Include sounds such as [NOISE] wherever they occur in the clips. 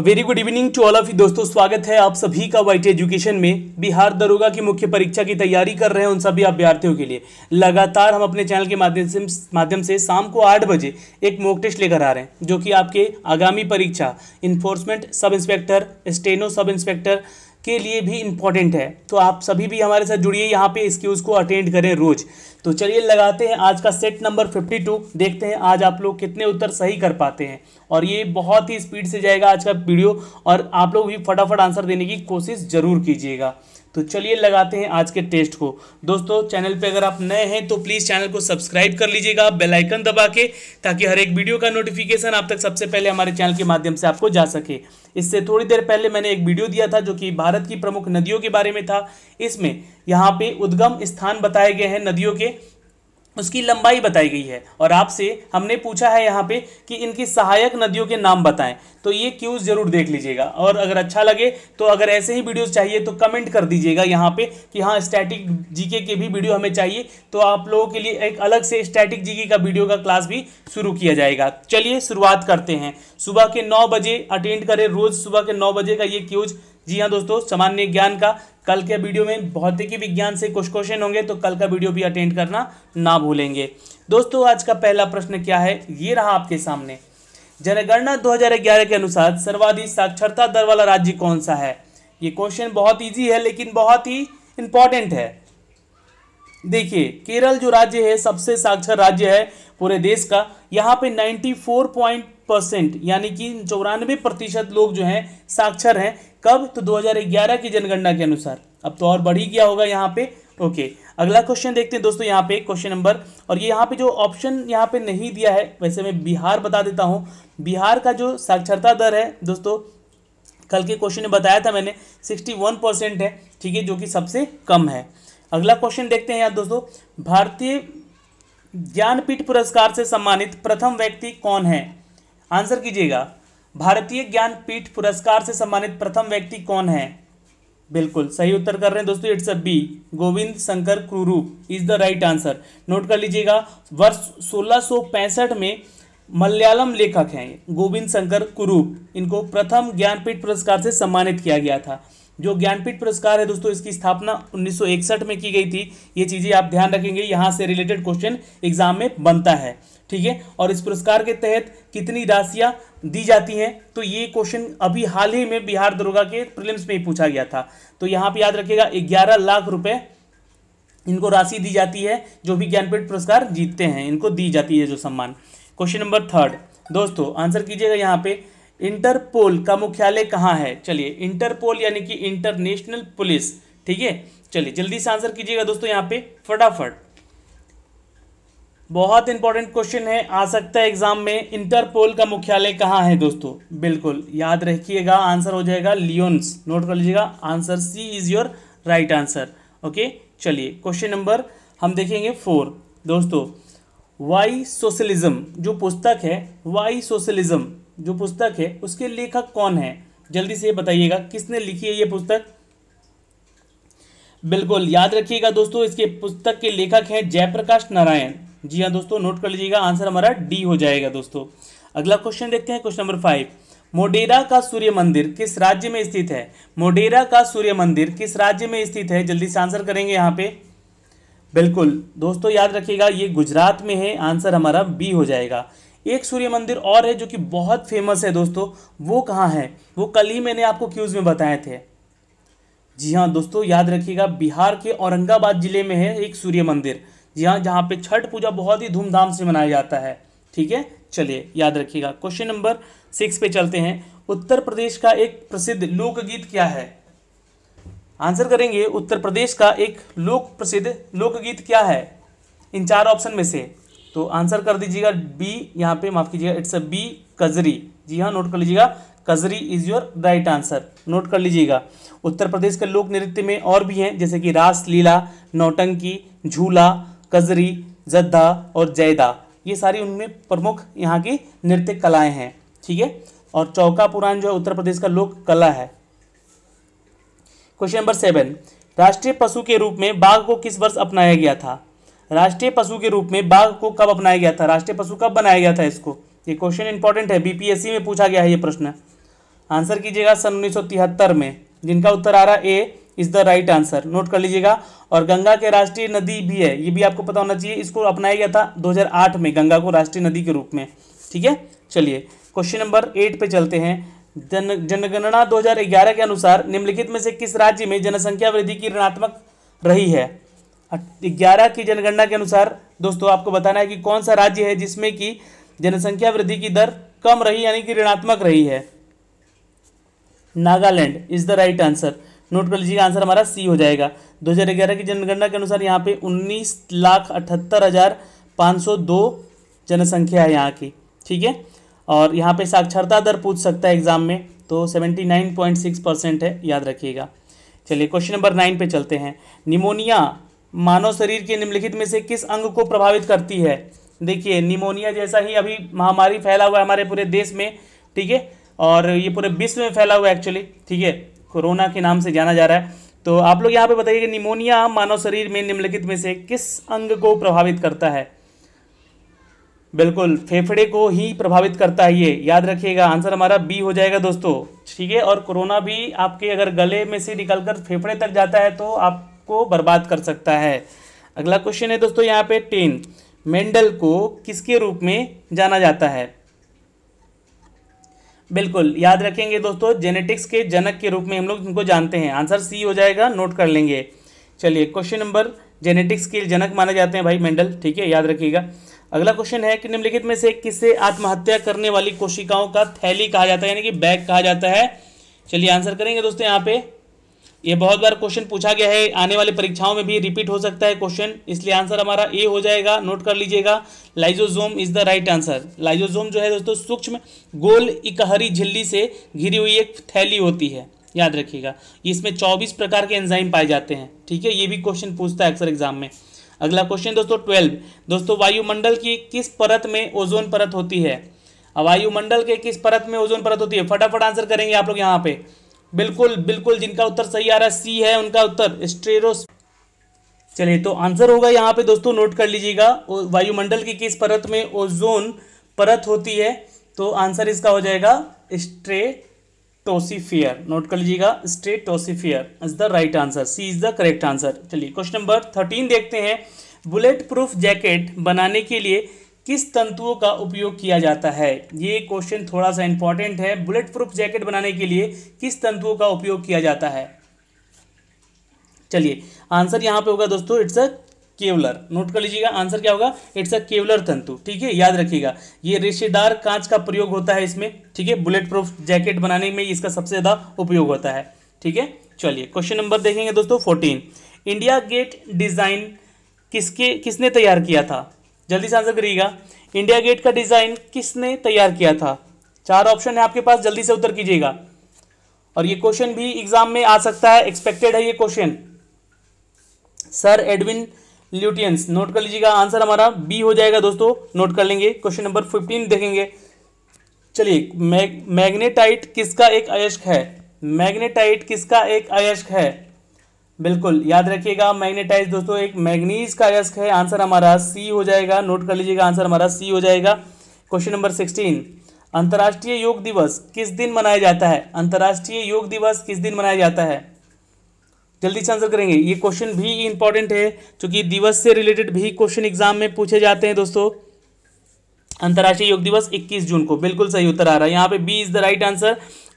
very good evening to all of you दोस्तों स्वागत है आप सभी का वाइट एजुकेशन में बिहार दरोगा की मुख्य परीक्षा की तैयारी कर रहे हैं उन सभी अभ्यर्थियों के लिए लगातार हम अपने चैनल के माध्यम से माध्यम से शाम को आठ बजे एक मॉक टेस्ट लेकर आ रहे हैं जो कि आपके आगामी परीक्षा enforcement sub inspector steno sub inspector के लिए भी इम्पॉर्टेंट है तो आप सभी भी हमारे साथ जुड़िए यहाँ पे इस क्यूज़ को अटेंड करें रोज़ तो चलिए लगाते हैं आज का सेट नंबर 52 देखते हैं आज आप लोग कितने उत्तर सही कर पाते हैं और ये बहुत ही स्पीड से जाएगा आज का वीडियो और आप लोग भी फटाफट आंसर देने की कोशिश ज़रूर कीजिएगा तो चलिए लगाते हैं आज के टेस्ट को दोस्तों चैनल पे अगर आप नए हैं तो प्लीज़ चैनल को सब्सक्राइब कर लीजिएगा बेल आइकन दबा के ताकि हर एक वीडियो का नोटिफिकेशन आप तक सबसे पहले हमारे चैनल के माध्यम से आपको जा सके इससे थोड़ी देर पहले मैंने एक वीडियो दिया था जो कि भारत की प्रमुख नदियों के बारे में था इसमें यहाँ पे उद्गम स्थान बताए गए हैं नदियों के उसकी लंबाई बताई गई है और आपसे हमने पूछा है यहाँ पे कि इनकी सहायक नदियों के नाम बताएं तो ये क्यूज़ ज़रूर देख लीजिएगा और अगर अच्छा लगे तो अगर ऐसे ही वीडियोस चाहिए तो कमेंट कर दीजिएगा यहाँ पे कि हाँ स्टैटिक जीके के भी वीडियो हमें चाहिए तो आप लोगों के लिए एक अलग से स्टैटिक जीके का वीडियो का क्लास भी शुरू किया जाएगा चलिए शुरुआत करते हैं सुबह के नौ बजे अटेंड करें रोज़ सुबह के नौ बजे का ये क्यूज़ जी हाँ दोस्तों सामान्य ज्ञान का कल के वीडियो में भौतिकी विज्ञान से कुछ क्वेश्चन होंगे तो कल का वीडियो भी अटेंड करना ना भूलेंगे दोस्तों आज का पहला प्रश्न क्या है ये रहा आपके सामने जनगणना 2011 के अनुसार सर्वाधिक साक्षरता दर वाला राज्य कौन सा है ये क्वेश्चन बहुत ईजी है लेकिन बहुत ही इंपॉर्टेंट है देखिए केरल जो राज्य है सबसे साक्षर राज्य है पूरे देश का यहाँ पे 94 पॉइंट परसेंट यानी कि चौरानवे प्रतिशत लोग जो हैं साक्षर हैं कब तो 2011 की जनगणना के अनुसार अब तो और बढ़ ही गया होगा यहाँ पे ओके अगला क्वेश्चन देखते हैं दोस्तों यहाँ पे क्वेश्चन नंबर और ये यहाँ पे जो ऑप्शन यहाँ पे नहीं दिया है वैसे मैं बिहार बता देता हूँ बिहार का जो साक्षरता दर है दोस्तों कल के क्वेश्चन में बताया था मैंने सिक्सटी वन परसेंट है ठीक है जो कि सबसे कम है अगला क्वेश्चन देखते हैं यहाँ दोस्तों भारतीय ज्ञानपीठ पुरस्कार से सम्मानित प्रथम व्यक्ति कौन है आंसर कीजिएगा भारतीय ज्ञानपीठ पुरस्कार से सम्मानित प्रथम व्यक्ति कौन है बिल्कुल सही उत्तर कर रहे हैं दोस्तों it's a B Govind Shankar Kurup is the right answer note कर लीजिएगा वर्ष सोलह में मलयालम लेखक हैं गोविंद शंकर कुरूप इनको प्रथम ज्ञानपीठ पुरस्कार से सम्मानित किया गया था जो ज्ञानपीठ पुरस्कार है दोस्तों इसकी स्थापना 1961 में की गई थी ये चीज़ें आप ध्यान रखेंगे यहां से रिलेटेड क्वेश्चन एग्जाम में बनता है ठीक है और इस पुरस्कार के तहत कितनी राशियां दी जाती हैं तो ये क्वेश्चन अभी हाल ही में बिहार दरोगा के प्रिलिम्स में ही पूछा गया था तो यहां पर याद रखिएगा ग्यारह लाख रुपए इनको राशि दी जाती है जो भी ज्ञानपीठ पुरस्कार जीतते हैं इनको दी जाती है जो सम्मान क्वेश्चन नंबर थर्ड दोस्तों आंसर कीजिएगा यहाँ पे इंटरपोल का मुख्यालय कहाँ है चलिए इंटरपोल यानी कि इंटरनेशनल पुलिस ठीक है चलिए जल्दी से आंसर कीजिएगा दोस्तों यहाँ पे फटाफट बहुत इंपॉर्टेंट क्वेश्चन है आ सकता है एग्जाम में इंटरपोल का मुख्यालय कहाँ है दोस्तों बिल्कुल याद रखिएगा आंसर हो जाएगा लियोन्स नोट कर लीजिएगा answer C is your right answer okay चलिए क्वेश्चन नंबर हम देखेंगे फोर दोस्तों वाई सोशलिज्म जो पुस्तक है वाई सोशलिज्म जो पुस्तक है उसके लेखक कौन है जल्दी से बताइएगा किसने लिखी है ये पुस्तक बिल्कुल याद रखिएगा दोस्तों इसके पुस्तक के लेखक हैं जयप्रकाश नारायण जी हाँ दोस्तों नोट कर लीजिएगा आंसर हमारा डी हो जाएगा दोस्तों अगला क्वेश्चन देखते हैं क्वेश्चन नंबर फाइव मोडेरा का सूर्य मंदिर किस राज्य में स्थित है मोडेरा का सूर्य मंदिर किस राज्य में स्थित है जल्दी से आंसर करेंगे यहाँ पे बिल्कुल दोस्तों याद रखिएगा ये गुजरात में है आंसर हमारा बी हो जाएगा एक सूर्य मंदिर और है जो कि बहुत फेमस है दोस्तों वो कहाँ है वो कल ही मैंने आपको क्यूज़ में बताए थे जी हाँ दोस्तों याद रखिएगा बिहार के औरंगाबाद जिले में है एक सूर्य मंदिर जी हाँ जहाँ पे छठ पूजा बहुत ही धूमधाम से मनाया जाता है ठीक है चलिए याद रखिएगा क्वेश्चन नंबर सिक्स पे चलते हैं उत्तर प्रदेश का एक प्रसिद्ध लोकगीत क्या है आंसर करेंगे उत्तर प्रदेश का एक लोक प्रसिद्ध लोकगीत क्या है इन चार ऑप्शन में से तो आंसर कर दीजिएगा बी यहाँ पे माफ कीजिएगा इट्स अ बी कजरी जी हाँ नोट कर लीजिएगा Kajri is your right answer note कर लीजिएगा उत्तर प्रदेश के लोक नृत्य में और भी हैं जैसे कि रास लीला नौटंकी झूला कजरी जद्दा और जैदा ये सारी उनमें प्रमुख यहाँ की नृत्य कलाएं हैं ठीक है और चौका पुराण जो है उत्तर प्रदेश का लोक कला है क्वेश्चन नंबर सेवन राष्ट्रीय पशु के रूप में बाघ को किस वर्ष अपनाया गया था राष्ट्रीय पशु के रूप में बाघ को कब अपनाया गया था राष्ट्रीय पशु कब बनाया गया था इसको ये क्वेश्चन इंपॉर्टेंट है बीपीएससी में पूछा गया है ये प्रश्न आंसर कीजिएगा सन उन्नीस में जिनका उत्तर आ रहा A is the right answer note कर लीजिएगा और गंगा के राष्ट्रीय नदी भी है ये भी आपको पता होना चाहिए इसको अपनाया गया था 2008 में गंगा को राष्ट्रीय नदी के रूप में ठीक है चलिए क्वेश्चन नंबर एट पे चलते हैं जन जनगणना 2011 के अनुसार निम्नलिखित में से किस राज्य में जनसंख्या वृद्धि की ऋणात्मक रही है ग्यारह की जनगणना के अनुसार दोस्तों आपको बताना है कि कौन सा राज्य है जिसमें कि जनसंख्या वृद्धि की दर कम रही यानी कि ऋणात्मक रही है Nagaland is the right answer note कर लीजिएगा आंसर हमारा सी हो जाएगा 2011 की जनगणना के अनुसार यहाँ पे उन्नीस लाख अठहत्तर हज़ार पाँच सौ दो जनसंख्या है यहाँ की ठीक है और यहाँ पे साक्षरता दर पूछ सकता है एग्ज़ाम में तो 79.6 परसेंट है याद रखिएगा चलिए क्वेश्चन नंबर नाइन पे चलते हैं निमोनिया मानव शरीर के निम्नलिखित में से किस अंग को प्रभावित करती है देखिए निमोनिया जैसा ही अभी महामारी फैला हुआ है हमारे पूरे देश में ठीक है और ये पूरे विश्व में फैला हुआ है एक्चुअली ठीक है कोरोना के नाम से जाना जा रहा है तो आप लोग यहाँ पे बताइए कि निमोनिया मानव शरीर में निम्नलिखित में से किस अंग को प्रभावित करता है बिल्कुल फेफड़े को ही प्रभावित करता है ये याद रखिएगा आंसर हमारा बी हो जाएगा दोस्तों ठीक है और कोरोना भी आपके अगर गले में से निकलकर फेफड़े तक जाता है तो आप को बर्बाद कर सकता है अगला क्वेश्चन है दोस्तों यहाँ पे टेन मेंडल को किसके रूप में जाना जाता है बिल्कुल याद रखेंगे दोस्तों जेनेटिक्स के जनक के रूप में हम लोग इनको जानते हैं आंसर सी हो जाएगा नोट कर लेंगे चलिए क्वेश्चन नंबर जेनेटिक्स के जनक माने जाते हैं भाई मेंडल ठीक है याद रखिएगा अगला क्वेश्चन है कि निम्नलिखित में से किसे आत्महत्या करने वाली कोशिकाओं का थैली कहा जाता है यानी कि बैग कहा जाता है चलिए आंसर करेंगे दोस्तों यहाँ पे ये बहुत बार क्वेश्चन पूछा गया है आने वाली परीक्षाओं में भी रिपीट हो सकता है क्वेश्चन इसलिए आंसर हमारा ए हो जाएगा नोट कर लीजिएगा lysosome is the right answer lysosome जो है दोस्तों सूक्ष्म गोल इकहरी झिल्ली से घिरी हुई एक थैली होती है याद रखिएगा इसमें चौबीस प्रकार के एंजाइम पाए जाते हैं ठीक है ये भी क्वेश्चन पूछता है अक्सर एग्जाम में अगला क्वेश्चन दोस्तों ट्वेल्व दोस्तों वायुमंडल की किस परत में ओजोन परत होती है वायुमंडल के किस परत में ओजोन परत होती है फटाफट आंसर करेंगे आप लोग यहाँ पे बिल्कुल बिल्कुल जिनका उत्तर सही आ रहा है सी है उनका उत्तर स्ट्रेरोस चलिए तो आंसर होगा यहाँ पे दोस्तों नोट कर लीजिएगा वायुमंडल की किस परत में ओजोन परत होती है तो आंसर इसका हो जाएगा टोसीफियर नोट कर लीजिएगा टोसीफियर is the right answer C is the correct answer चलिए क्वेश्चन नंबर थर्टीन देखते हैं बुलेट प्रूफ जैकेट बनाने के लिए किस तंतुओं का उपयोग किया जाता है ये क्वेश्चन थोड़ा सा इंपॉर्टेंट है बुलेट प्रूफ जैकेट बनाने के लिए किस तंतुओं का उपयोग किया जाता है चलिए आंसर यहां पे होगा दोस्तों इट्स अ केवलर नोट कर लीजिएगा आंसर क्या होगा इट्स अ केवलर तंतु ठीक है याद रखिएगा ये रेशेदार कांच का प्रयोग होता है इसमें ठीक है बुलेट प्रूफ जैकेट बनाने में इसका सबसे ज़्यादा उपयोग होता है ठीक है चलिए क्वेश्चन नंबर देखेंगे दोस्तों फोर्टीन इंडिया गेट डिज़ाइन किसके किसने तैयार किया था जल्दी से आंसर करिएगा इंडिया गेट का डिज़ाइन किसने तैयार किया था चार ऑप्शन है आपके पास जल्दी से उत्तर कीजिएगा और ये क्वेश्चन भी एग्जाम में आ सकता है एक्सपेक्टेड है ये question sir Edwin Lutyens note कर लीजिएगा आंसर हमारा बी हो जाएगा दोस्तों नोट कर लेंगे क्वेश्चन नंबर फिफ्टीन देखेंगे चलिए मैग मैग्नेटाइट किसका एक अयस्क है मैग्नेटाइट किसका एक अयस्क है बिल्कुल याद रखिएगा मैग्नेटाइज दोस्तों एक मैग्नीज का अयस्क है आंसर हमारा सी हो जाएगा नोट कर लीजिएगा आंसर हमारा सी हो जाएगा क्वेश्चन नंबर सिक्सटीन अंतर्राष्ट्रीय योग दिवस किस दिन मनाया जाता है अंतर्राष्ट्रीय योग दिवस किस दिन मनाया जाता है जल्दी से आंसर करेंगे ये क्वेश्चन भी इंपॉर्टेंट है क्योंकि दिवस से रिलेटेड भी क्वेश्चन एग्जाम में पूछे जाते हैं दोस्तों अंतर्राष्ट्रीय योग दिवस 21 जून को बिल्कुल सही उत्तर आ रहा है यहाँ पे B is the right answer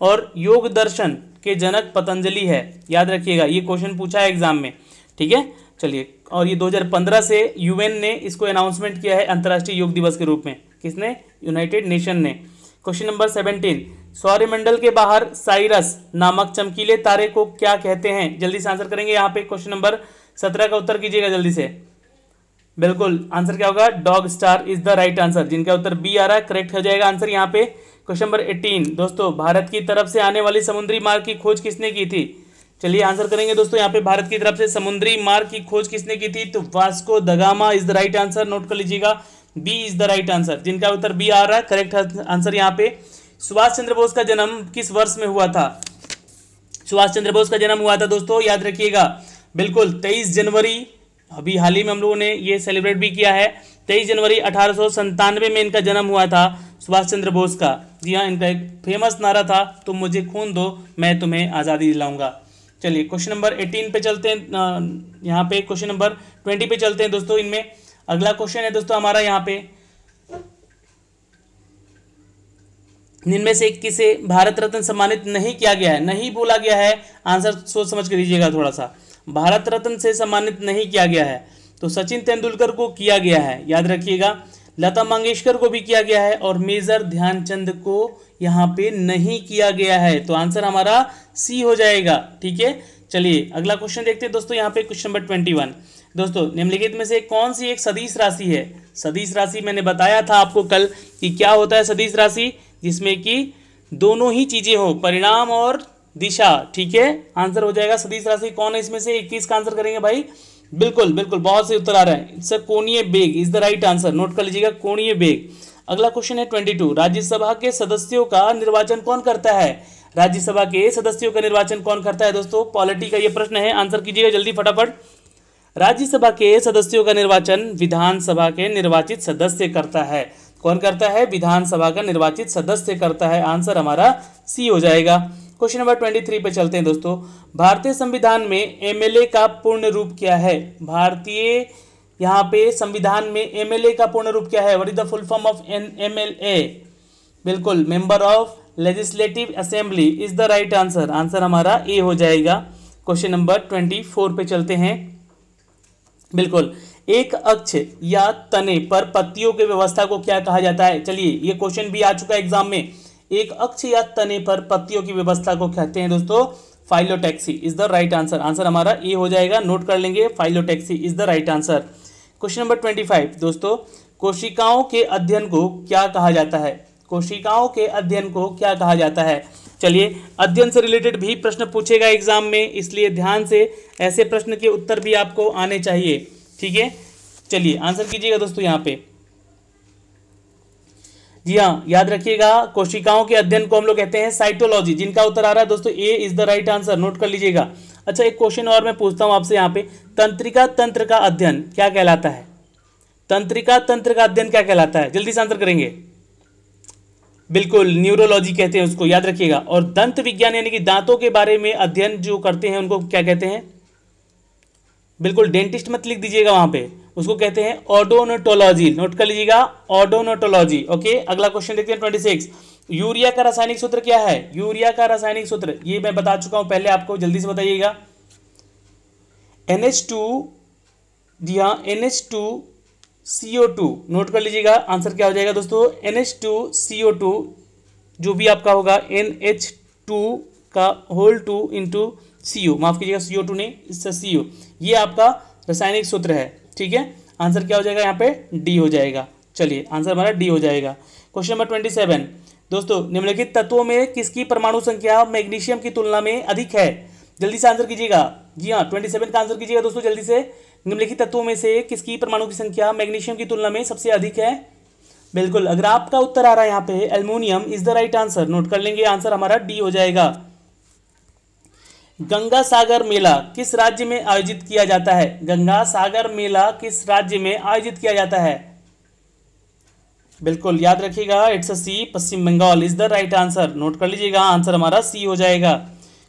और योग दर्शन के जनक पतंजलि है याद रखिएगा ये क्वेश्चन पूछा है एग्जाम में ठीक है चलिए और ये 2015 से यूएन ने इसको अनाउंसमेंट किया है अंतर्राष्ट्रीय योग दिवस के रूप में किसने यूनाइटेड नेशन ने क्वेश्चन नंबर सेवनटीन सौर्यमंडल के बाहर साइरस नामक चमकीले तारे को क्या कहते हैं जल्दी से आंसर करेंगे यहाँ पे क्वेश्चन नंबर सत्रह का उत्तर कीजिएगा जल्दी से बिल्कुल आंसर क्या होगा dog star is the right answer जिनका उत्तर बी आ रहा है करेक्ट हो जाएगा आंसर यहाँ पे क्वेश्चन नंबर एटीन दोस्तों भारत की तरफ से आने वाली समुद्री मार्ग की खोज किसने की थी चलिए आंसर करेंगे दोस्तों यहाँ पे भारत की तरफ से समुद्री मार्ग की खोज किसने की थी तो Vasco da Gama is the right answer note कर लीजिएगा B is the right answer जिनका उत्तर बी आ रहा है करेक्ट आंसर यहाँ पे सुभाष चंद्र बोस का जन्म किस वर्ष में हुआ था सुभाष चंद्र बोस का जन्म हुआ था दोस्तों याद रखिएगा बिल्कुल तेईस जनवरी अभी हाल ही में हम लोगों ने ये सेलिब्रेट भी किया है तेईस जनवरी अठारह में इनका जन्म हुआ था सुभाष चंद्र बोस का जी हाँ इनका एक फेमस नारा था तुम तो मुझे खून दो मैं तुम्हें आज़ादी दिलाऊंगा चलिए क्वेश्चन नंबर 18 पे चलते हैं यहाँ पे क्वेश्चन नंबर 20 पे चलते हैं दोस्तों इनमें अगला क्वेश्चन है दोस्तों हमारा यहाँ पे इनमें से किसे भारत रत्न सम्मानित नहीं किया गया है नहीं बोला गया है आंसर सोच समझ कर दीजिएगा थोड़ा सा भारत रत्न से सम्मानित नहीं किया गया है तो सचिन तेंदुलकर को किया गया है याद रखिएगा लता मंगेशकर को भी किया गया है और मेजर ध्यानचंद को यहाँ पे नहीं किया गया है तो आंसर हमारा सी हो जाएगा ठीक है चलिए अगला क्वेश्चन देखते हैं दोस्तों यहाँ पे क्वेश्चन नंबर ट्वेंटी वन दोस्तों निम्नलिखित में से कौन सी एक सदीश राशि है सदीश राशि मैंने बताया था आपको कल कि क्या होता है सदीश राशि जिसमें कि दोनों ही चीज़ें हो परिणाम और दिशा ठीक है आंसर हो जाएगा सदीश राशि कौन है इसमें से इक्कीस का आंसर करेंगे भाई बिल्कुल बिल्कुल बहुत से उत्तर आ रहे हैं सर कोणीय बेग is the right answer note कर लीजिएगा कोणीय बेग अगला क्वेश्चन है ट्वेंटी टू राज्यसभा के सदस्यों का निर्वाचन कौन करता है राज्यसभा के सदस्यों का निर्वाचन कौन करता है दोस्तों पॉलिटी का ये प्रश्न है आंसर कीजिएगा जल्दी फटाफट राज्यसभा के सदस्यों का निर्वाचन विधानसभा के निर्वाचित सदस्य करता है कौन करता है विधानसभा का निर्वाचित सदस्य करता है आंसर हमारा सी हो जाएगा क्वेश्चन नंबर ट्वेंटी थ्री पे चलते हैं दोस्तों भारतीय संविधान में एमएलए का पूर्ण रूप क्या है भारतीय यहाँ पे संविधान में एमएलए का पूर्ण रूप क्या है what is the full form of N M बिल्कुल member of legislative assembly is the right answer answer हमारा ए हो जाएगा क्वेश्चन नंबर ट्वेंटी फोर पे चलते हैं बिल्कुल एक अक्ष या तने पर पत्तियों की व्यवस्था को क्या कहा जाता है चलिए ये क्वेश्चन भी आ चुका है एग्जाम में एक अक्ष या तने पर पत्तियों की व्यवस्था को कहते हैं दोस्तों phyllotaxy is the right answer answer हमारा ए हो जाएगा नोट कर लेंगे phyllotaxy is the right answer question number twenty five दोस्तों कोशिकाओं के अध्ययन को क्या कहा जाता है कोशिकाओं के अध्ययन को क्या कहा जाता है चलिए अध्ययन से रिलेटेड भी प्रश्न पूछेगा एग्जाम में इसलिए ध्यान से ऐसे प्रश्न के उत्तर भी आपको आने चाहिए ठीक है चलिए आंसर कीजिएगा दोस्तों यहाँ पे जी हाँ याद रखिएगा कोशिकाओं के अध्ययन को हम लोग कहते हैं साइटोलॉजी जिनका उत्तर आ रहा है दोस्तों A is the right answer note कर लीजिएगा अच्छा एक क्वेश्चन और मैं पूछता हूँ आपसे यहाँ पे तंत्रिका तंत्र का अध्ययन क्या कहलाता है तंत्रिका तंत्र का अध्ययन क्या कहलाता है जल्दी से आंसर करेंगे बिल्कुल न्यूरोलॉजी कहते हैं उसको याद रखिएगा और दंत विज्ञान यानी कि दांतों के बारे में अध्ययन जो करते हैं उनको क्या कहते हैं बिल्कुल डेंटिस्ट मत लिख दीजिएगा वहां पे उसको कहते हैं ऑडोनोटोलॉजी नोट कर लीजिएगा ऑडोनोटोलॉजी ओके अगला क्वेश्चन देखते हैं ट्वेंटी सिक्स यूरिया का रासायनिक सूत्र क्या है यूरिया का रासायनिक सूत्र ये मैं बता चुका हूं पहले आपको जल्दी से बताइएगा एनएच टू जी हाँ N H two C O two note कर लीजिएगा आंसर क्या हो जाएगा दोस्तों N H two C O two जो भी आपका होगा एन एच टू का whole two into C O माफ कीजिएगा सी ओ टू नहीं इससे सी ओ ये आपका रासायनिक सूत्र है ठीक है आंसर क्या हो जाएगा यहाँ पे डी हो जाएगा चलिए आंसर हमारा डी हो जाएगा क्वेश्चन नंबर ट्वेंटी सेवन दोस्तों निम्नलिखित तत्वों में किसकी परमाणु संख्या मैग्नीशियम की तुलना में अधिक है जल्दी से आंसर कीजिएगा जी हाँ ट्वेंटी सेवन का आंसर कीजिएगा दोस्तों जल्दी से निम्नलिखित तत्वों में से किसकी परमाणु की संख्या मैग्नीशियम की तुलना में सबसे अधिक है बिल्कुल अगर आपका उत्तर आ रहा है यहाँ पे aluminium is the right answer note कर लेंगे आंसर हमारा डी हो जाएगा गंगा सागर मेला किस राज्य में आयोजित किया जाता है गंगा सागर मेला किस राज्य में आयोजित किया जाता है बिल्कुल याद रखिएगा it's a C Paschim Bengal is the right answer note कर लीजिएगा आंसर हमारा सी हो जाएगा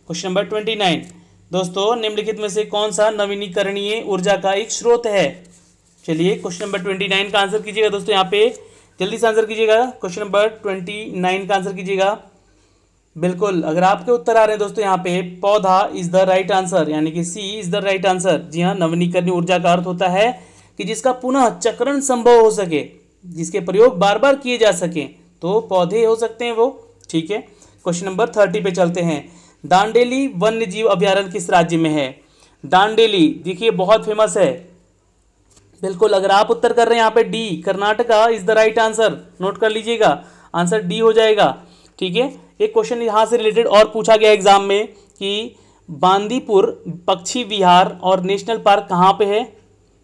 क्वेश्चन नंबर ट्वेंटी नाइन दोस्तों निम्नलिखित में से कौन सा नवीनीकरणीय ऊर्जा का एक स्रोत है चलिए क्वेश्चन नंबर ट्वेंटी नाइन का आंसर कीजिएगा दोस्तों यहाँ पे जल्दी से आंसर कीजिएगा क्वेश्चन नंबर ट्वेंटी नाइन का आंसर कीजिएगा बिल्कुल अगर आपके उत्तर आ रहे हैं दोस्तों यहाँ पे पौधा इज द राइट आंसर यानी कि C is the right answer जी हाँ नवनीकरणीय ऊर्जा का अर्थ होता है कि जिसका पुनः चक्रण संभव हो सके जिसके प्रयोग बार बार किए जा सके तो पौधे हो सकते हैं वो ठीक है क्वेश्चन नंबर थर्टी पे चलते हैं दांडेली वन्य जीव अभ्यारण्य किस राज्य में है दांडेली देखिए बहुत फेमस है बिल्कुल अगर आप उत्तर कर रहे हैं यहाँ पे D Karnataka is the right answer note कर लीजिएगा आंसर डी हो जाएगा ठीक है एक क्वेश्चन यहाँ से रिलेटेड और पूछा गया एग्जाम में कि बांदीपुर पक्षी विहार और नेशनल पार्क कहाँ पे है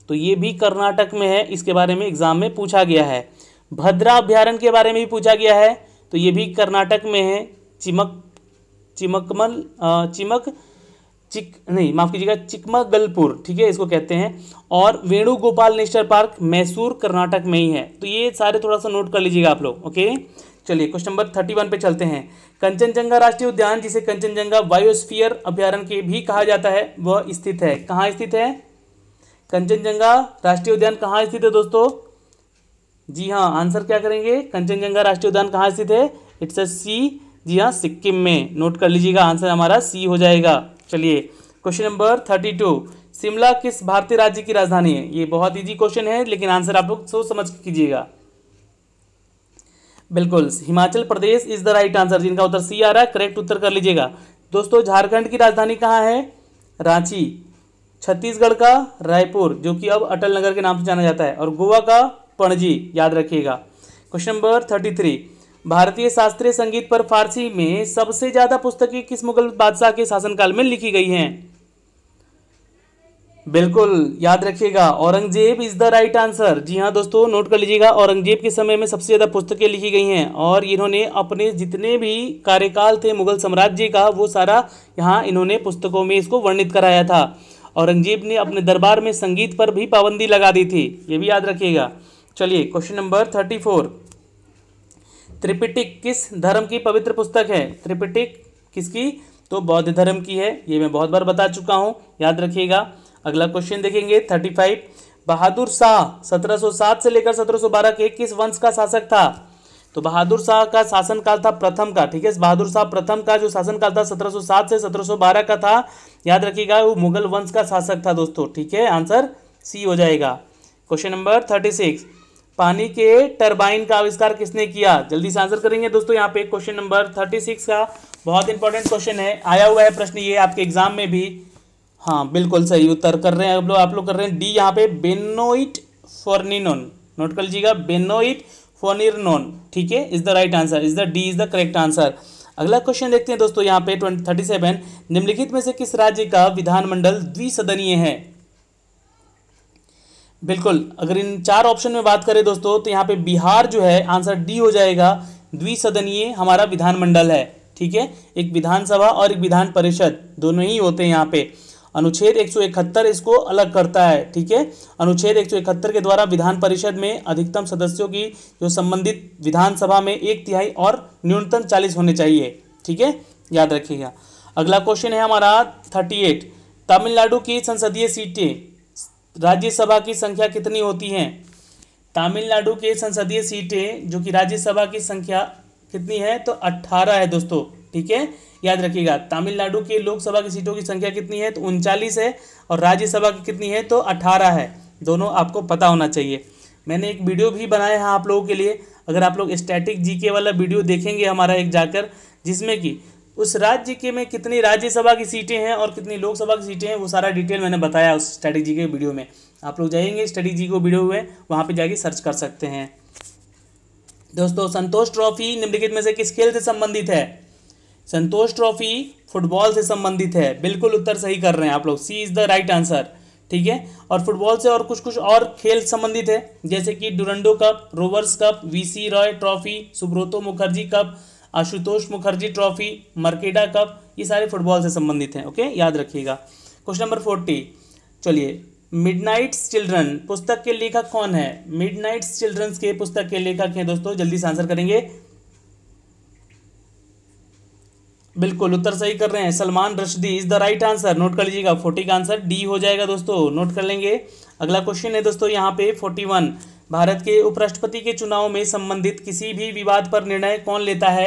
तो ये भी कर्नाटक में है इसके बारे में एग्जाम में पूछा गया है भद्रा अभ्यारण्य के बारे में भी पूछा गया है तो ये भी कर्नाटक में है चिमक चिमकमल चिमक चिक नहीं माफ़ कीजिएगा चिकमागलपुर ठीक है इसको कहते हैं और वेणुगोपाल नेशनल पार्क मैसूर कर्नाटक में ही है तो ये सारे थोड़ा सा नोट कर लीजिएगा आप लोग ओके चलिए क्वेश्चन नंबर थर्टी वन पे चलते हैं कंचनजंगा राष्ट्रीय उद्यान जिसे कंचनजंगा बायोस्फीयर अभ्यारण के भी कहा जाता है वह स्थित है कहाँ स्थित है कंचनजंगा राष्ट्रीय उद्यान कहाँ स्थित है दोस्तों जी हाँ आंसर क्या करेंगे कंचनजंगा राष्ट्रीय उद्यान कहाँ स्थित है इट्स अ सी जी हाँ सिक्किम में नोट कर लीजिएगा आंसर हमारा सी हो जाएगा चलिए question number thirty two Shimla किस भारतीय राज्य की राजधानी है ये बहुत ईजी क्वेश्चन है लेकिन आंसर आप लोग सोच समझ कीजिएगा बिल्कुल Himachal Pradesh is the right answer जिनका उत्तर सी आ रहा है करेक्ट उत्तर कर लीजिएगा दोस्तों झारखंड की राजधानी कहाँ है रांची छत्तीसगढ़ का रायपुर जो कि अब अटल नगर के नाम से जाना जाता है और गोवा का पणजी याद रखिएगा क्वेश्चन नंबर थर्टी थ्री भारतीय शास्त्रीय संगीत पर फारसी में सबसे ज़्यादा पुस्तकें किस मुगल बादशाह के शासनकाल में लिखी गई हैं बिल्कुल याद रखिएगा Aurangzeb is the right answer जी हाँ दोस्तों नोट कर लीजिएगा औरंगजेब के समय में सबसे ज़्यादा पुस्तकें लिखी गई हैं और इन्होंने अपने जितने भी कार्यकाल थे मुगल साम्राज्य का वो सारा यहाँ इन्होंने पुस्तकों में इसको वर्णित कराया था औरंगजेब ने अपने दरबार में संगीत पर भी पाबंदी लगा दी थी ये भी याद रखिएगा चलिए question number thirty four Tripitaka किस धर्म की पवित्र पुस्तक है त्रिपिटिक किसकी तो बौद्ध धर्म की है ये मैं बहुत बार बता चुका हूँ याद रखिएगा अगला क्वेश्चन देखेंगे थर्टी फाइव बहादुर शाह सत्रह सात से लेकर सत्रह बारह के किस वंश का शासक था तो बहादुर शाह का शासनकाल था प्रथम का ठीक है बहादुर शाह प्रथम का जो शासनकाल था सत्रह सात से सत्रह बारह का था याद रखिएगा वो मुगल वंश का शासक था दोस्तों ठीक है आंसर सी हो जाएगा क्वेश्चन नंबर थर्टी सिक्स पानी के टरबाइन का आविष्कार किसने किया जल्दी से आंसर करेंगे दोस्तों यहाँ पे क्वेश्चन नंबर थर्टी सिक्स का बहुत इंपॉर्टेंट क्वेश्चन है आया हुआ है प्रश्न ये आपके एग्जाम में भी हाँ बिल्कुल सही उत्तर कर रहे हैं अब लोग आप लोग कर रहे हैं डी यहाँ पे बेनोइट फॉर्निनोन नोट कर लीजिएगा बेनोइट फोनिरनोन ठीक है is the right answer is the D is the correct answer अगला क्वेश्चन देखते हैं दोस्तों यहाँ पे ट्वेंटी थर्टी सेवन निम्नलिखित में से किस राज्य का विधानमंडल द्विसदनीय है बिल्कुल अगर इन चार ऑप्शन में बात करें दोस्तों तो यहाँ पे बिहार जो है आंसर डी हो जाएगा द्विसदनीय हमारा विधानमंडल है ठीक है एक विधानसभा और एक विधान परिषद दोनों ही होते हैं यहाँ पे अनुच्छेद एक इसको अलग करता है ठीक है अनुच्छेद एक के द्वारा विधान परिषद में अधिकतम सदस्यों की जो संबंधित विधानसभा में एक तिहाई और न्यूनतम चालीस होने चाहिए ठीक है याद रखिएगा अगला क्वेश्चन है हमारा थर्टी एट तमिलनाडु की संसदीय सीटें राज्यसभा की संख्या कितनी होती हैं तमिलनाडु के संसदीय सीटें जो कि राज्यसभा की संख्या कितनी है तो अट्ठारह है दोस्तों ठीक है याद रखिएगा तमिलनाडु की लोकसभा की सीटों की संख्या कितनी है तो उनचालीस है और राज्यसभा की कितनी है तो अठारह है दोनों आपको पता होना चाहिए मैंने एक वीडियो भी बनाया है आप लोगों के लिए अगर आप लोग स्टैटिक जीके वाला वीडियो देखेंगे हमारा एक जाकर जिसमें कि उस राज्य के में कितनी राज्यसभा की सीटें हैं और कितनी लोकसभा की सीटें हैं वो सारा डिटेल मैंने बताया उस स्टडी जी के वीडियो में आप लोग जाएंगे स्टडी जी को वीडियो में वहाँ पे जाके सर्च कर सकते हैं दोस्तों संतोष ट्रॉफी निम्नलिखित में से किस खेल से संबंधित है संतोष ट्रॉफी फुटबॉल से संबंधित है बिल्कुल उत्तर सही कर रहे हैं आप लोग C is the right answer ठीक है और फुटबॉल से और कुछ कुछ और खेल संबंधित है जैसे कि Durand cup rovers cup VC Roy trophy Subroto Mukherjee cup Ashutosh Mukherjee trophy Merdeka cup ये सारे फुटबॉल से संबंधित हैं ओके याद रखिएगा क्वेश्चन नंबर फोर्टी चलिए मिडनाइट्स चिल्ड्रन पुस्तक के लेखक कौन है मिडनाइट्स चिल्ड्रंस के पुस्तक के लेखक हैं दोस्तों जल्दी से आंसर करेंगे बिल्कुल उत्तर सही कर रहे हैं Salman Rushdie is the right answer note कर लीजिएगा फोर्टी का आंसर डी हो जाएगा दोस्तों नोट कर लेंगे अगला क्वेश्चन है दोस्तों यहाँ पे फोर्टी वन भारत के उपराष्ट्रपति के चुनाव में संबंधित किसी भी विवाद पर निर्णय कौन लेता है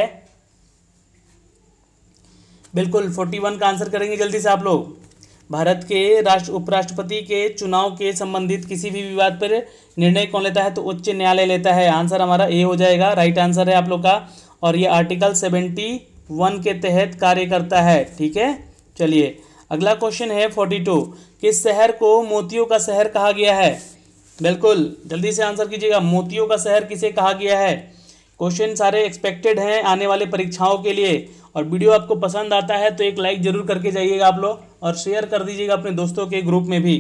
बिल्कुल फोर्टी वन का आंसर करेंगे जल्दी से आप लोग भारत के राष्ट्र उपराष्ट्रपति के चुनाव के संबंधित किसी भी विवाद पर निर्णय कौन लेता है तो उच्च न्यायालय लेता है आंसर हमारा ए हो जाएगा राइट आंसर है आप लोग का और ये आर्टिकल सेवेंटी वन के तहत कार्य करता है ठीक है चलिए अगला क्वेश्चन है फोर्टी टू किस शहर को मोतियों का शहर कहा गया है बिल्कुल जल्दी से आंसर कीजिएगा मोतियों का शहर किसे कहा गया है क्वेश्चन सारे एक्सपेक्टेड हैं आने वाले परीक्षाओं के लिए और वीडियो आपको पसंद आता है तो एक लाइक जरूर करके जाइएगा आप लोग और शेयर कर दीजिएगा अपने दोस्तों के ग्रुप में भी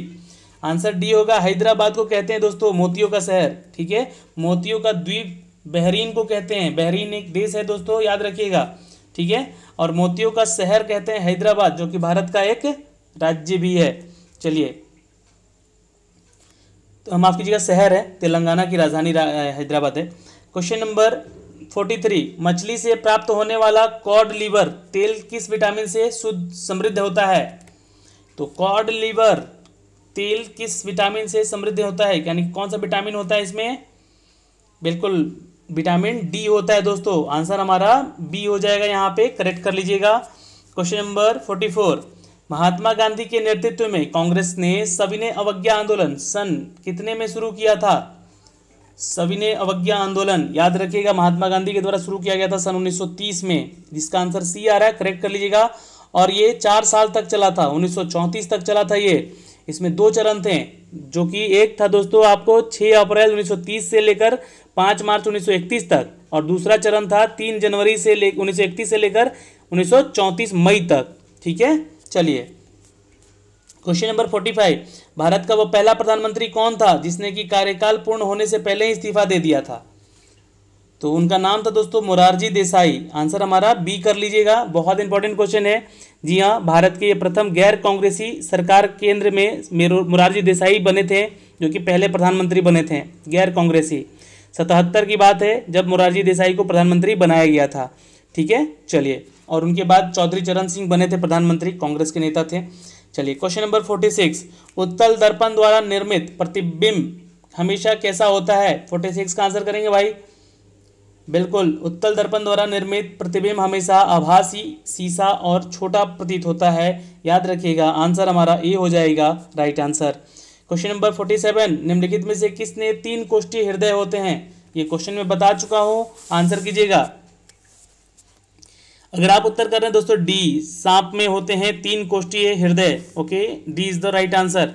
आंसर डी होगा हैदराबाद को कहते हैं दोस्तों मोतियों का शहर ठीक है मोतियों का द्वीप बहरीन को कहते हैं बहरीन एक देश है दोस्तों याद रखिएगा ठीक है और मोतियों का शहर कहते हैं हैदराबाद जो कि भारत का एक राज्य भी है चलिए तो आपकी जगह शहर है तेलंगाना की राजधानी हैदराबाद है क्वेश्चन नंबर फोर्टी थ्री मछली से प्राप्त होने वाला कॉड लीवर तेल किस विटामिन से शुद्ध समृद्ध होता है तो कॉड लीवर तेल किस विटामिन से समृद्ध होता है यानी कौन सा विटामिन होता है इसमें बिल्कुल विटामिन डी होता है दोस्तों आंसर हमारा बी हो जाएगा यहाँ पे करेक्ट कर लीजिएगा question number forty four Mahatma Gandhi के नेतृत्व में कांग्रेस ने सविनय अवज्ञा आंदोलन सन कितने में शुरू किया था सविनय अवज्ञा आंदोलन याद रखिएगा महात्मा गांधी के द्वारा शुरू किया गया था सन 1930 में जिसका आंसर सी आ रहा है करेक्ट कर लीजिएगा और ये चार साल तक चला था उन्नीस तक चला था ये इसमें दो चरण थे जो कि एक था दोस्तों आपको 6 अप्रैल 1930 से लेकर 5 मार्च 1931 तक और दूसरा चरण था 3 जनवरी से ले उन्नीस से लेकर 1934 मई तक ठीक है चलिए question number forty five Bharat का वह पहला प्रधानमंत्री कौन था जिसने कि कार्यकाल पूर्ण होने से पहले ही इस्तीफा दे दिया था तो उनका नाम था दोस्तों मुरारजी देसाई आंसर हमारा बी कर लीजिएगा बहुत इंपॉर्टेंट क्वेश्चन है जी हाँ भारत के प्रथम गैर कांग्रेसी सरकार केंद्र में मुरारजी देसाई बने थे जो कि पहले प्रधानमंत्री बने थे गैर कांग्रेसी सतहत्तर की बात है जब मुरारजी देसाई को प्रधानमंत्री बनाया गया था ठीक है चलिए और उनके बाद चौधरी चरण सिंह बने थे प्रधानमंत्री कांग्रेस के नेता थे चलिए क्वेश्चन नंबर फोर्टी सिक्स उत्तल दर्पण द्वारा निर्मित प्रतिबिंब हमेशा कैसा होता है फोर्टी सिक्स का आंसर करेंगे भाई बिल्कुल उत्तल दर्पण द्वारा निर्मित प्रतिबिंब हमेशा आभासी सीसा और छोटा प्रतीत होता है याद रखिएगा आंसर हमारा ए हो जाएगा right answer question number forty seven निम्नलिखित में से किसने तीन कोष्टी हृदय होते हैं ये क्वेश्चन में बता चुका हूं आंसर कीजिएगा अगर आप उत्तर कर रहे हैं दोस्तों डी सांप में होते हैं तीन कोष्टीय हृदय okay D is the right answer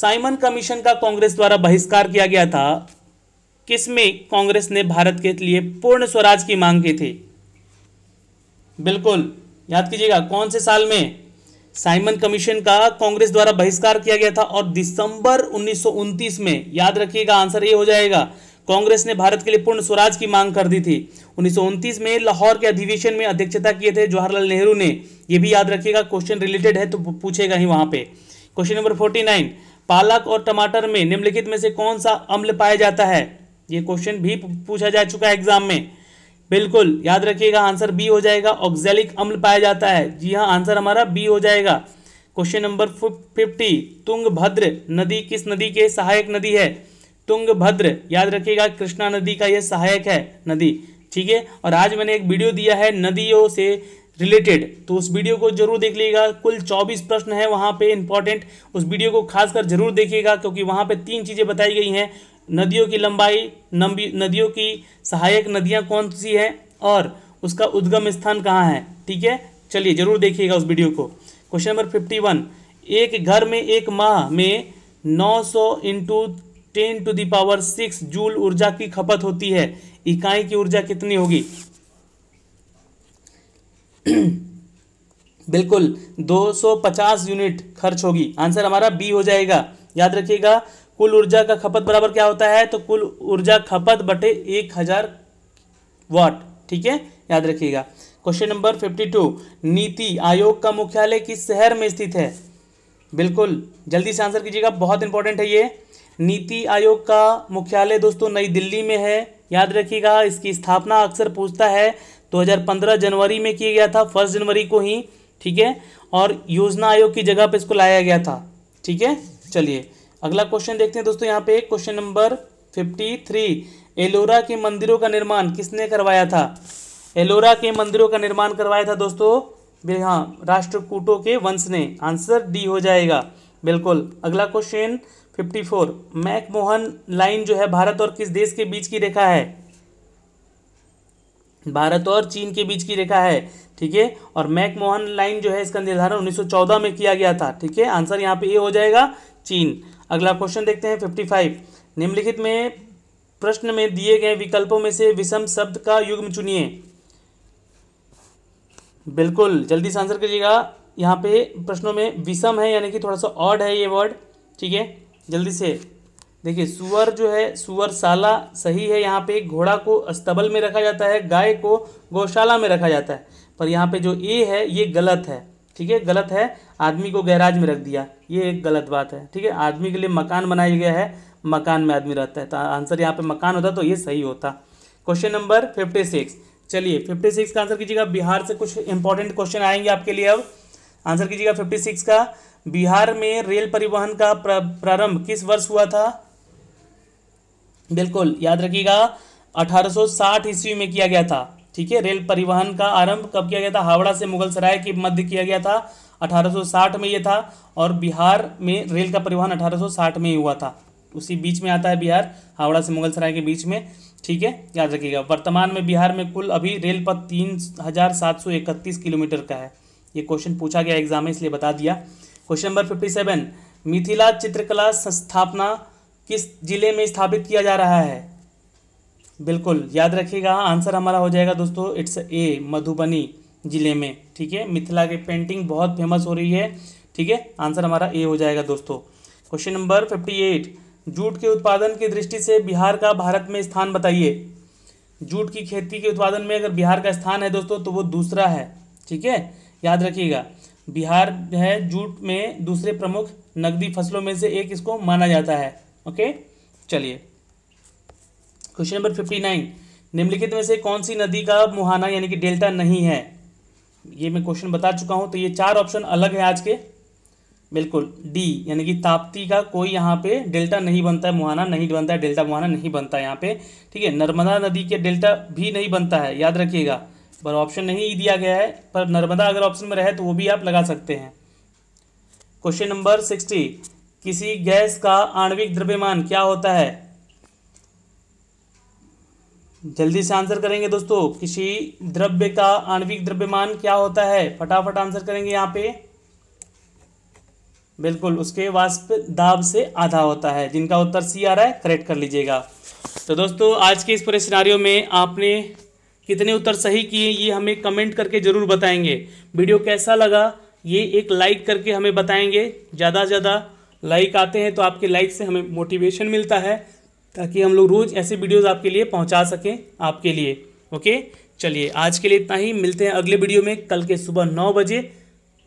Simon commission का कांग्रेस द्वारा बहिष्कार किया गया था किसमें कांग्रेस ने भारत के लिए पूर्ण स्वराज की मांग की थी बिल्कुल याद कीजिएगा कौन से साल में साइमन कमीशन का कांग्रेस द्वारा बहिष्कार किया गया था और दिसंबर उन्नीस में याद रखिएगा आंसर ये हो जाएगा कांग्रेस ने भारत के लिए पूर्ण स्वराज की मांग कर दी थी उन्नीस में लाहौर के अधिवेशन में अध्यक्षता किए थे जवाहरलाल नेहरू ने यह भी याद रखिएगा क्वेश्चन रिलेटेड है तो पूछेगा ही वहां पे क्वेश्चन नंबर फोर्टी नाइन पालक और टमाटर में निम्नलिखित में से कौन सा अम्ल पाया जाता है ये क्वेश्चन भी पूछा जा चुका है एग्जाम में बिल्कुल याद रखिएगा आंसर बी हो जाएगा ऑक्जेलिक अम्ल पाया जाता है जी हाँ आंसर हमारा बी हो जाएगा क्वेश्चन नंबर फिफ्टी तुंग भद्र नदी किस नदी के सहायक नदी है तुंग भद्र याद रखिएगा कृष्णा नदी का यह सहायक है नदी ठीक है और आज मैंने एक वीडियो दिया है नदियों से रिलेटेड तो उस वीडियो को जरूर देख लीजिएगा कुल 24 प्रश्न है वहाँ पे इंपॉर्टेंट उस वीडियो को खासकर जरूर देखिएगा क्योंकि वहाँ पे तीन चीज़ें बताई गई हैं नदियों की लंबाई नदियों की सहायक नदियाँ कौन सी हैं और उसका उद्गम स्थान कहाँ है ठीक है चलिए जरूर देखिएगा उस वीडियो को क्वेश्चन नंबर फिफ्टी वन एक घर में एक माह में नौ सौ into ten to the power six joule ऊर्जा की खपत होती है इकाई की ऊर्जा कितनी होगी [CLEARS THROAT] बिल्कुल 250 यूनिट खर्च होगी आंसर हमारा बी हो जाएगा याद रखिएगा कुल ऊर्जा का खपत बराबर क्या होता है तो कुल ऊर्जा खपत बटे एक हजार वॉट ठीक है याद रखिएगा क्वेश्चन नंबर फिफ्टी टू नीति आयोग का मुख्यालय किस शहर में स्थित है बिल्कुल जल्दी से आंसर कीजिएगा बहुत इंपॉर्टेंट है ये नीति आयोग का मुख्यालय दोस्तों नई दिल्ली में है याद रखिएगा इसकी स्थापना अक्सर पूछता है 2015 जनवरी में किया गया था फर्स्ट जनवरी को ही ठीक है और योजना आयोग की जगह पर इसको लाया गया था ठीक है चलिए अगला क्वेश्चन देखते हैं दोस्तों यहाँ पे question number fifty three Ellora के मंदिरों का निर्माण किसने करवाया था एलोरा के मंदिरों का निर्माण करवाया था दोस्तों हाँ राष्ट्रकूटों के वंश ने आंसर डी हो जाएगा बिल्कुल अगला question fifty four McMahon line जो है भारत और किस देश के बीच की रेखा है भारत और चीन के बीच की रेखा है ठीक है और मैकमोहन लाइन जो है इसका निर्धारण 1914 में किया गया था ठीक है आंसर यहाँ पे ए हो जाएगा चीन अगला क्वेश्चन देखते हैं फिफ्टी फाइव निम्नलिखित में प्रश्न में दिए गए विकल्पों में से विषम शब्द का युग्म चुनिए बिल्कुल जल्दी से आंसर करिएगा यहाँ पे प्रश्नों में विषम है यानी कि थोड़ा सा ऑड है ये वर्ड ठीक है जल्दी से देखिए सुअर जो है सुअर साला सही है यहाँ पे घोड़ा को अस्तबल में रखा जाता है गाय को गौशाला में रखा जाता है पर यहाँ पे जो ए है ये गलत है ठीक है गलत है आदमी को गैराज में रख दिया ये एक गलत बात है ठीक है आदमी के लिए मकान बनाया गया है मकान में आदमी रहता है तो आंसर यहाँ पे मकान होता तो ये सही होता क्वेश्चन नंबर फिफ्टी सिक्स चलिए फिफ्टी सिक्स का आंसर कीजिएगा बिहार से कुछ इंपॉर्टेंट क्वेश्चन आएंगे आपके लिए अब आंसर कीजिएगा फिफ्टी सिक्स का बिहार में रेल परिवहन का प्रारंभ किस वर्ष हुआ था बिल्कुल याद रखिएगा साठ ईस्वी में किया गया था ठीक है रेल परिवहन का आरंभ कब किया गया था हावड़ा से मुगल सराय के मध्य किया गया था 1860 में ये था और बिहार में रेल का परिवहन 1860 में ही हुआ था उसी बीच में आता है बिहार हावड़ा से मुगल सराय के बीच में ठीक है याद रखिएगा वर्तमान में बिहार में कुल अभी रेल पथ तीन हज़ार सात सौ इकतीस किलोमीटर का है ये क्वेश्चन पूछा गया एग्जाम में इसलिए बता दिया question number fifty seven Mithila चित्रकला संस्थापना किस जिले में स्थापित किया जा रहा है बिल्कुल याद रखिएगा आंसर हमारा हो जाएगा दोस्तों इट्स ए मधुबनी जिले में ठीक है मिथिला की पेंटिंग बहुत फेमस हो रही है ठीक है आंसर हमारा ए हो जाएगा दोस्तों question number fifty eight jute के उत्पादन की दृष्टि से बिहार का भारत में स्थान बताइए जूट की खेती के उत्पादन में अगर बिहार का स्थान है दोस्तों तो वो दूसरा है ठीक है याद रखिएगा बिहार है जूट में दूसरे प्रमुख नकदी फसलों में से एक इसको माना जाता है ओके चलिए क्वेश्चन नंबर फिफ्टी नाइन निम्नलिखित में से कौन सी नदी का मुहाना यानी कि डेल्टा नहीं है ये मैं क्वेश्चन बता चुका हूँ तो ये चार ऑप्शन अलग है आज के बिल्कुल डी यानी कि ताप्ती का कोई यहाँ पे डेल्टा नहीं बनता है मुहाना नहीं बनता है डेल्टा मुहाना नहीं बनता है यहाँ पे ठीक है नर्मदा नदी के डेल्टा भी नहीं बनता है याद रखिएगा पर ऑप्शन नहीं दिया गया है पर नर्मदा अगर ऑप्शन में रहे तो वो भी आप लगा सकते हैं क्वेश्चन नंबर सिक्सटी किसी गैस का आणविक द्रव्यमान क्या होता है जल्दी से आंसर करेंगे दोस्तों किसी द्रव्य का आणविक द्रव्यमान क्या होता है फटाफट आंसर करेंगे यहाँ पे बिल्कुल उसके वाष्प दाब से आधा होता है जिनका उत्तर सी आ रहा है करेक्ट कर लीजिएगा तो दोस्तों आज के इस पूरे सिनारियों में आपने कितने उत्तर सही किए ये हमें कमेंट करके ज़रूर बताएंगे वीडियो कैसा लगा ये एक लाइक करके हमें बताएंगे ज़्यादा से ज़्यादा लाइक आते हैं तो आपके लाइक से हमें मोटिवेशन मिलता है ताकि हम लोग रोज़ ऐसे वीडियोज़ आपके लिए पहुँचा सकें आपके लिए ओके चलिए आज के लिए इतना ही मिलते हैं अगले वीडियो में कल के सुबह नौ बजे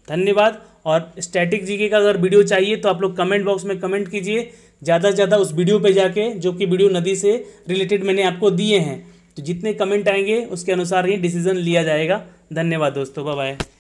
धन्यवाद और स्टैटिक जीके का अगर वीडियो चाहिए तो आप लोग कमेंट बॉक्स में कमेंट कीजिए ज़्यादा से ज़्यादा उस वीडियो पे जाके जो कि वीडियो नदी से रिलेटेड मैंने आपको दिए हैं तो जितने कमेंट आएंगे उसके अनुसार ही डिसीजन लिया जाएगा धन्यवाद दोस्तों बाय